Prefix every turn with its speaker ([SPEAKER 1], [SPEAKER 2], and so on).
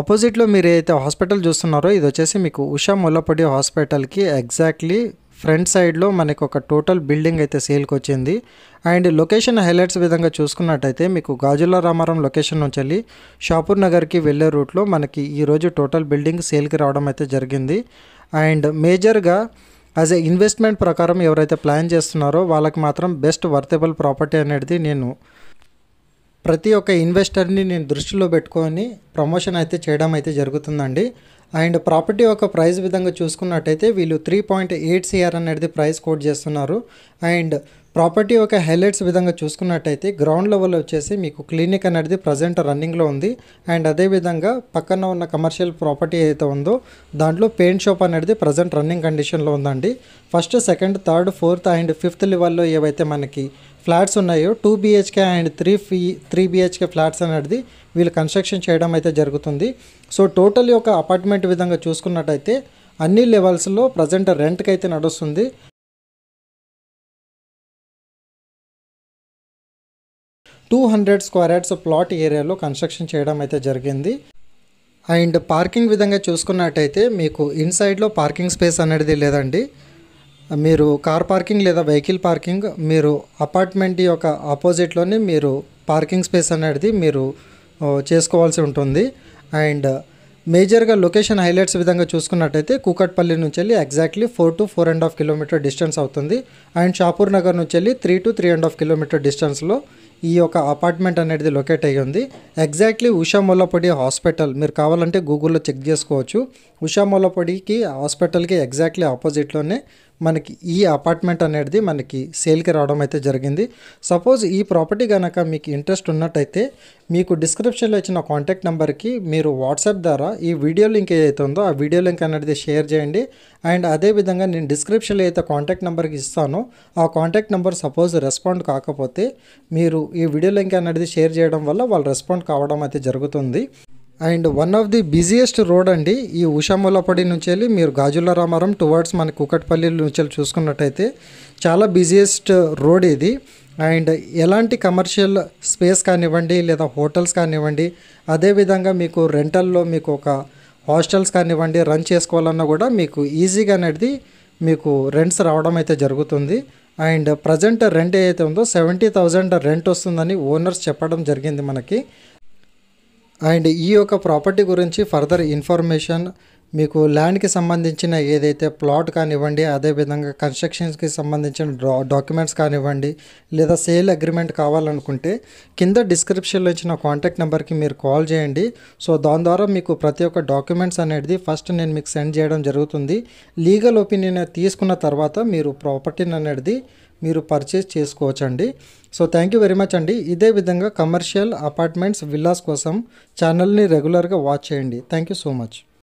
[SPEAKER 1] ఆపోజిట్లో మీరు ఏదైతే హాస్పిటల్ చూస్తున్నారో ఇది వచ్చేసి మీకు ఉషా ముల్లపడి హాస్పిటల్కి ఎగ్జాక్ట్లీ ఫ్రంట్ సైడ్లో మనకు ఒక టోటల్ బిల్డింగ్ అయితే సేల్కి వచ్చింది అండ్ లొకేషన్ హైలైట్స్ విధంగా చూసుకున్నట్టయితే మీకు గాజుల రామారం లొకేషన్ నుంచి వెళ్ళి షాపూర్ నగర్కి వెళ్ళే రూట్లో మనకి ఈరోజు టోటల్ బిల్డింగ్ సేల్కి రావడం అయితే జరిగింది అండ్ మేజర్గా యాజ్ ఎ ఇన్వెస్ట్మెంట్ ప్రకారం ఎవరైతే ప్లాన్ చేస్తున్నారో వాళ్ళకి మాత్రం బెస్ట్ వర్తబుల్ ప్రాపర్టీ అనేది నేను ప్రతి ఒక్క ఇన్వెస్టర్ని నేను దృష్టిలో పెట్టుకొని ప్రమోషన్ అయితే చేయడం అయితే జరుగుతుందండి అండ్ ప్రాపర్టీ యొక్క ప్రైస్ విధంగా చూసుకున్నట్టయితే వీళ్ళు త్రీ పాయింట్ ఎయిట్ సిఆర్ అనేది ప్రైస్ కోట్ చేస్తున్నారు అండ్ ప్రాపర్టీ యొక్క హైలైట్స్ విధంగా చూసుకున్నట్టయితే గ్రౌండ్ లెవెల్ వచ్చేసి మీకు క్లినిక్ అనేది ప్రజెంట్ రన్నింగ్లో ఉంది అండ్ అదేవిధంగా పక్కన ఉన్న కమర్షియల్ ప్రాపర్టీ అయితే ఉందో దాంట్లో పెయింట్ షాప్ అనేది ప్రజెంట్ రన్నింగ్ కండిషన్లో ఉందండి first second third fourth and fifth లెవెల్లో ఏవైతే మనకి ఫ్లాట్స్ ఉన్నాయో టూ బీహెచ్కే అండ్ త్రీ ఫీ త్రీ బీహెచ్కే ఫ్లాట్స్ అనేది వీళ్ళు కన్స్ట్రక్షన్ చేయడం అయితే జరుగుతుంది సో టోటల్ యొక్క అపార్ట్మెంట్ విధంగా చూసుకున్నట్టయితే అన్ని లెవెల్స్లో ప్రజెంట్ రెంట్కి అయితే నడుస్తుంది two hundred square yards plot ఏరియాలో కన్స్ట్రక్షన్ చేయడం అయితే జరిగింది అండ్ పార్కింగ్ విధంగా చూసుకున్నట్టయితే మీకు ఇన్సైడ్లో పార్కింగ్ స్పేస్ అనేది లేదండి మీరు కార్ పార్కింగ్ లేదా వెహికల్ పార్కింగ్ మీరు అపార్ట్మెంట్ యొక్క ఆపోజిట్లోనే మీరు పార్కింగ్ స్పేస్ అనేది మీరు చేసుకోవాల్సి ఉంటుంది అండ్ మేజర్గా లొకేషన్ హైలైట్స్ విధంగా చూసుకున్నట్టయితే కూకట్పల్లి నుంచి వెళ్ళి exactly four to four and half kilometre distance అవుతుంది అండ్ షాపూర్ నగర్ నుంచి వెళ్ళి three to three and half kilometre డిస్టెన్స్లో ఈ యొక్క అపార్ట్మెంట్ అనేది లొకేట్ అయ్యి ఉంది ఎగ్జాక్ట్లీ ఉషా మొల్లపొడి హాస్పిటల్ మీరు కావాలంటే గూగుల్లో చెక్ చేసుకోవచ్చు ఉషా మొల్లపొడికి హాస్పిటల్కి ఎగ్జాక్ట్లీ ఆపోజిట్లోనే మనకి ఈ అపార్ట్మెంట్ అనేది మనకి సేల్కి రావడం అయితే జరిగింది సపోజ్ ఈ ప్రాపర్టీ కనుక మీకు ఇంట్రెస్ట్ ఉన్నట్టయితే మీకు డిస్క్రిప్షన్లో ఇచ్చిన కాంటాక్ట్ నెంబర్కి మీరు వాట్సాప్ ద్వారా ఈ వీడియో లింక్ ఏదైతే ఉందో ఆ వీడియో లింక్ అనేది షేర్ చేయండి అండ్ అదేవిధంగా నేను డిస్క్రిప్షన్లో అయితే కాంటాక్ట్ నెంబర్కి ఇస్తానో ఆ కాంటాక్ట్ నెంబర్ సపోజ్ రెస్పాండ్ కాకపోతే మీరు ఈ వీడియో లింక్ అనేది షేర్ చేయడం వల్ల వాళ్ళు రెస్పాండ్ కావడం అయితే జరుగుతుంది and one of the busiest road అండి ఈ ఉషామూలపడి నుంచి వెళ్ళి మీరు గాజుల రామారం టువర్డ్స్ మన కుకట్పల్లి నుంచి వెళ్ళి చూసుకున్నట్టయితే చాలా బిజియెస్ట్ రోడ్ ఇది అండ్ ఎలాంటి కమర్షియల్ స్పేస్ కానివ్వండి లేదా హోటల్స్ కానివ్వండి అదేవిధంగా మీకు రెంటల్లో మీకు ఒక హాస్టల్స్ కానివ్వండి రన్ చేసుకోవాలన్నా కూడా మీకు ఈజీగా అనేది మీకు రెంట్స్ రావడం అయితే జరుగుతుంది అండ్ ప్రజెంట్ రెంట్ ఏదైతే ఉందో సెవెంటీ థౌజండ్ రెంట్ వస్తుందని ఓనర్స్ చెప్పడం జరిగింది మనకి అండ్ ఈ యొక్క ప్రాపర్టీ గురించి ఫర్దర్ ఇన్ఫర్మేషన్ మీకు ల్యాండ్కి సంబంధించిన ఏదైతే ప్లాట్ కానివ్వండి అదేవిధంగా కన్స్ట్రక్షన్స్కి సంబంధించిన డా డాక్యుమెంట్స్ కానివ్వండి లేదా సేల్ అగ్రిమెంట్ కావాలనుకుంటే కింద డిస్క్రిప్షన్లో ఇచ్చిన కాంటాక్ట్ నెంబర్కి మీరు కాల్ చేయండి సో దాని ద్వారా మీకు ప్రతి ఒక్క డాక్యుమెంట్స్ అనేది ఫస్ట్ నేను మీకు సెండ్ చేయడం జరుగుతుంది లీగల్ ఒపీనియన్ తీసుకున్న తర్వాత మీరు ప్రాపర్టీని అనేది మీరు పర్చేస్ చేసుకోవచ్చండి so thank you very much అండి ఇదే విధంగా కమర్షియల్ అపార్ట్మెంట్స్ విల్లాస్ కోసం ఛానల్ని రెగ్యులర్గా వాచ్ చేయండి థ్యాంక్ యూ సో మచ్